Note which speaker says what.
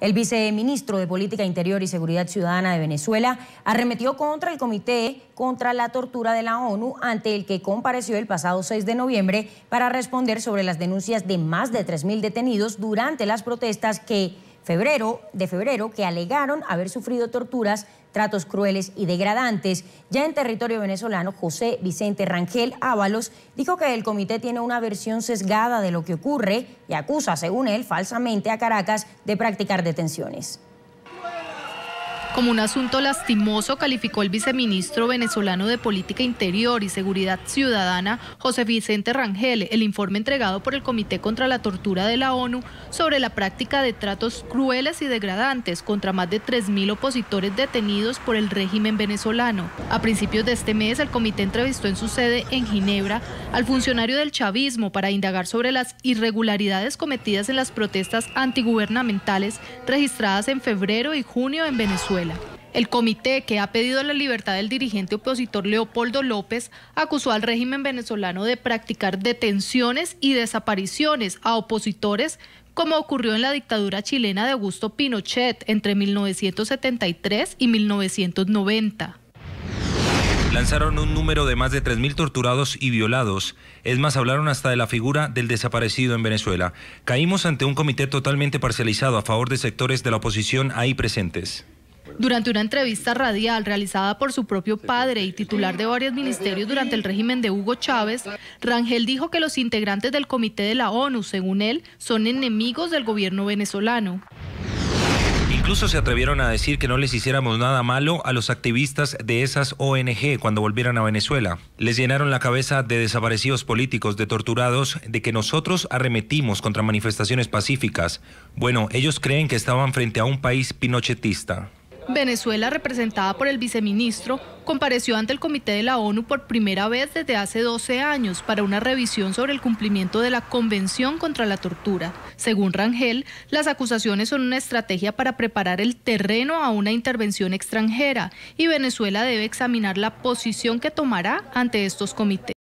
Speaker 1: El viceministro de Política Interior y Seguridad Ciudadana de Venezuela arremetió contra el Comité contra la Tortura de la ONU, ante el que compareció el pasado 6 de noviembre para responder sobre las denuncias de más de 3.000 detenidos durante las protestas que febrero, de febrero que alegaron haber sufrido torturas, tratos crueles y degradantes. Ya en territorio venezolano, José Vicente Rangel Ábalos dijo que el comité tiene una versión sesgada de lo que ocurre y acusa, según él, falsamente a Caracas de practicar detenciones. Como un asunto lastimoso, calificó el
Speaker 2: viceministro venezolano de Política Interior y Seguridad Ciudadana, José Vicente Rangel, el informe entregado por el Comité contra la Tortura de la ONU sobre la práctica de tratos crueles y degradantes contra más de 3.000 opositores detenidos por el régimen venezolano. A principios de este mes, el comité entrevistó en su sede en Ginebra al funcionario del chavismo para indagar sobre las irregularidades cometidas en las protestas antigubernamentales registradas en febrero y junio en Venezuela. El comité que ha pedido la libertad del dirigente opositor Leopoldo López acusó al régimen venezolano de practicar detenciones y desapariciones a opositores como ocurrió en la dictadura chilena de Augusto Pinochet entre 1973 y 1990.
Speaker 3: Lanzaron un número de más de 3.000 torturados y violados. Es más, hablaron hasta de la figura del desaparecido en Venezuela. Caímos ante un comité totalmente parcializado a favor de sectores de la oposición ahí presentes.
Speaker 2: Durante una entrevista radial realizada por su propio padre y titular de varios ministerios durante el régimen de Hugo Chávez, Rangel dijo que los integrantes del Comité de la ONU, según él, son enemigos del gobierno venezolano.
Speaker 3: Incluso se atrevieron a decir que no les hiciéramos nada malo a los activistas de esas ONG cuando volvieran a Venezuela. Les llenaron la cabeza de desaparecidos políticos, de torturados, de que nosotros arremetimos contra manifestaciones pacíficas. Bueno, ellos creen que estaban frente a un país pinochetista.
Speaker 2: Venezuela, representada por el viceministro, compareció ante el Comité de la ONU por primera vez desde hace 12 años para una revisión sobre el cumplimiento de la Convención contra la Tortura. Según Rangel, las acusaciones son una estrategia para preparar el terreno a una intervención extranjera y Venezuela debe examinar la posición que tomará ante estos comités.